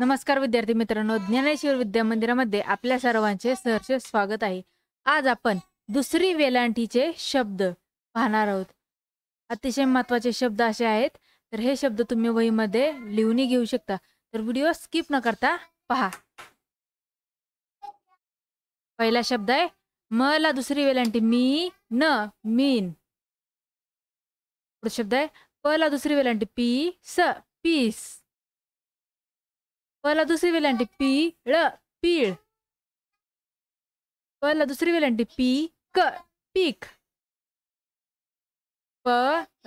नमस्कार विद्यार्थी मित्रांनो ज्ञानेश्वर विद्या मंदिरामध्ये आपल्या सर्वांचे सहर्ष स्वागत आहे आज आपण दुसरी वेलांटीचे शब्द पाहणार आहोत अतिशय महत्वाचे शब्द असे आहेत तर हे शब्द तुम्ही वहीमध्ये लिहूनही घेऊ शकता तर व्हिडिओ स्किप न करता पहा पहिला शब्द आहे म ला दुसरी वेलांटी मी न मीन पुढचा शब्द आहे प ला दुसरी वेलांटी पी स पीस पहिला दुसरी वेलांटी पी ळ पीळ पहिला दुसरी वेलांटी पी क पीक प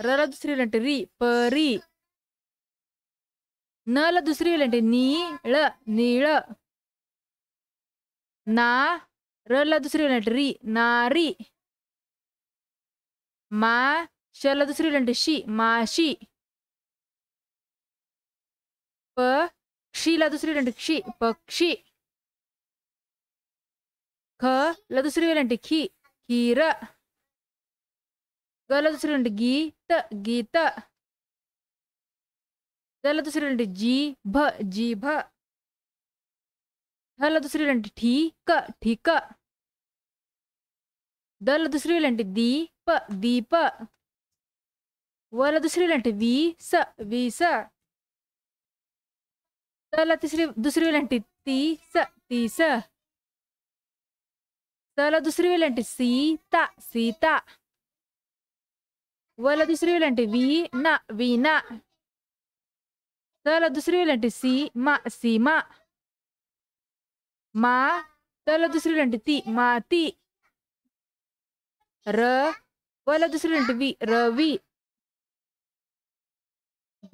रला दुसरी वेलांटी री परी न ला दुसरी वेलांटी नी ळ निळ ना रला दुसरी वेलांटी री नारी మా షల దుసరి అంటే షి మాషి ప क्षीला दुसरी वेळ क्षी पक्षी ख ला दुसरी वेळ కీర खीर గల దుసరి రెండు గీత గీత దల దుసరి రెండు జీ భ జీ భ ఢల దుసరి రెండు ఠీక ఠీక దల దుసరి లాంటి దీప దీప వల దుసరి లాంటి వీస వీస ला तिसरी दुसरी वेलांटी ती स ती स ला दुसरी वेलांटी सी ता सीता वला दुसरी वेलांटी वी ना वीना తల दुसरी वेलांटी सी మా సీమా मा తల दुसरी वेलांटी ती मा ती र వల दुसरी वेलांटी वी రవి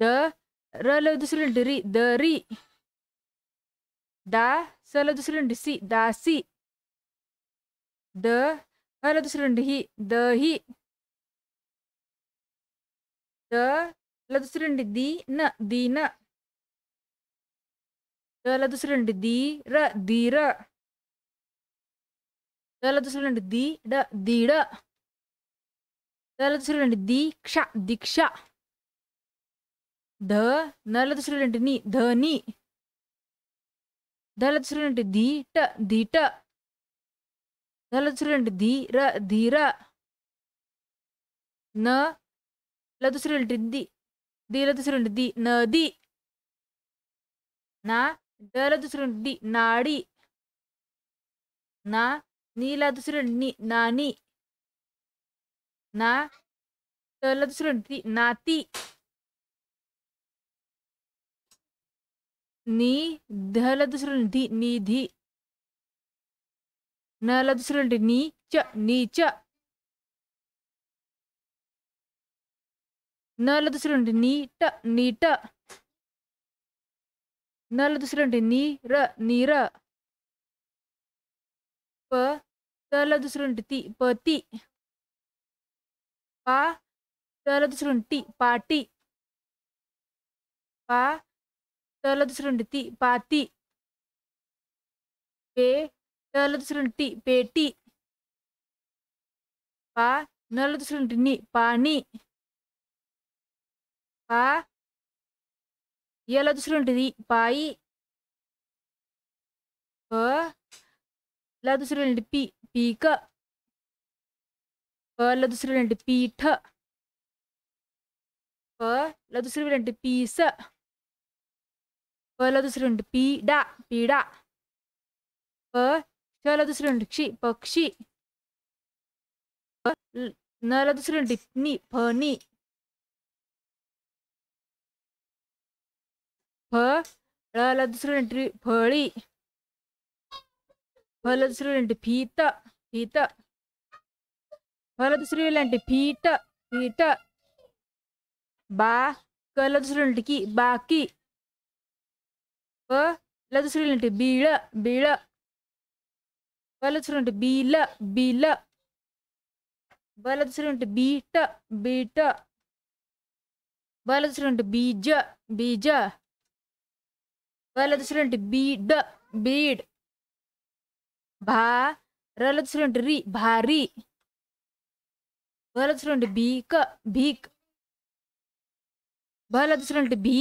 द రల दुसरी री द री दाला दुसरी अंडी सी दासी द हला दुसरी अंडी ही दही दला दुसरी अंडी दी न दीन दला दुसरी अंडी दी र धीर దళ చూడండి ది డ దీడ దళ చూడండి దీక్ష దీక్ష ధ నల చూడండి ని ధని దానిలో దీట దీట దానిలో చూడండి ధీర ధీర న లతో ది దీలతో చూడండి ది నది నా డలతో ది నాడి నా నీలతో నాని నా టలతో నాతి नी धला दुसरं धी निधी नला दुसरं नी च नीच నల దుసరండి నీ ట నీ ట నల దుసరండి నీ ర నీర ప తల దుసరంటి తి పతి పా తల దుసరంటి పాటి పా టోలో తీసుకుంటే తి పాతి పే టోలో తీసుకుంటే టి పేటి పా నోలో తీసుకుంటే ని పాని పా ఏలో తీసుకుంటుంది పాయి ला दुसरे लेंट पी पीक प ला दुसरे लेंट पीठ प ला दुसरे लेंट पीस ला दुसरी म्हणतो पिडा पिडा प ला दुसरी म्हणतो क्षी पक्षी न ला दुसरी म्हणतो नि फनी फ ला दुसरी म्हणतो फळी ఫల దుసరి అంటే ఫీత ఫీత ఫల దుసరి అంటే ఫీట ఫీట బా కల దుసరి అంటే బాకి प ला दुसरी म्हणते बिळ बिळ ला दुसरी म्हणते बिल बिल बला दुसरी म्हणते बीट बीट बला दुसरी म्हणते बीज बीज बला दुसरी म्हणते बीड बीड భా రల చూడండి రి భారీ బల చూడండి బీక భీక్ బల చూడండి భీ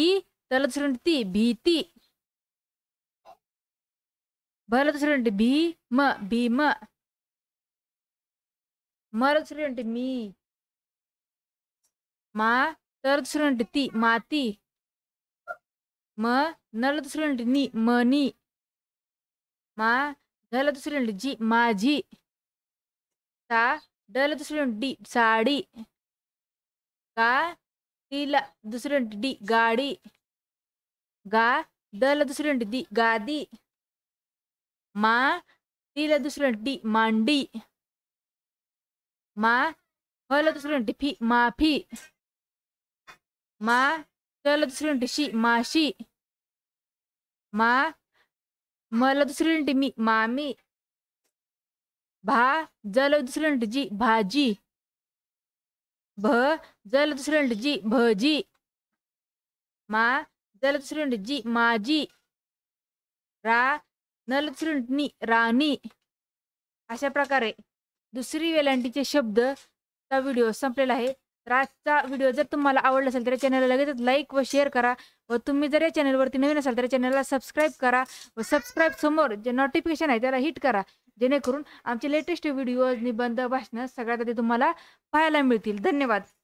తల చూడండి భీతి బయలతో అంటే బి మ భీమ మరో అంటే మీ మా తర్వాత అంటే తి మా తి మ నల్లతో అంటే ని మ ని మా గలతో అంటే జి మా జి సా డలతో అంటే డి సాడి కా టీల దుసరంటి డి గాడి గా డలతో అంటే ది గాది ती ला दुसरं डी मांडी मा हला दुसरं फी माफी मा चला दुसरी शी माशी मा मला दुसरी मी मामी भा जल दुसरी जी भाजी भ जल दुसरी जी भजी मा जल दुसरी जी माझी रा नलचृंटणी राणी अशा प्रकारे दुसरी वेलांटीचे शब्दचा व्हिडिओ संपलेला आहे तर आजचा व्हिडिओ जर तुम्हाला आवडला असेल तर या चॅनलला लगेच लाईक व शेअर करा व तुम्ही जर या चॅनलवरती नवीन असाल तर या चॅनलला सबस्क्राईब करा व सबस्क्राईब समोर जे नोटिफिकेशन आहे त्याला हिट करा जेणेकरून आमचे लेटेस्ट व्हिडिओज निबंध भाषणं सगळ्यात आधी तुम्हाला पाहायला मिळतील धन्यवाद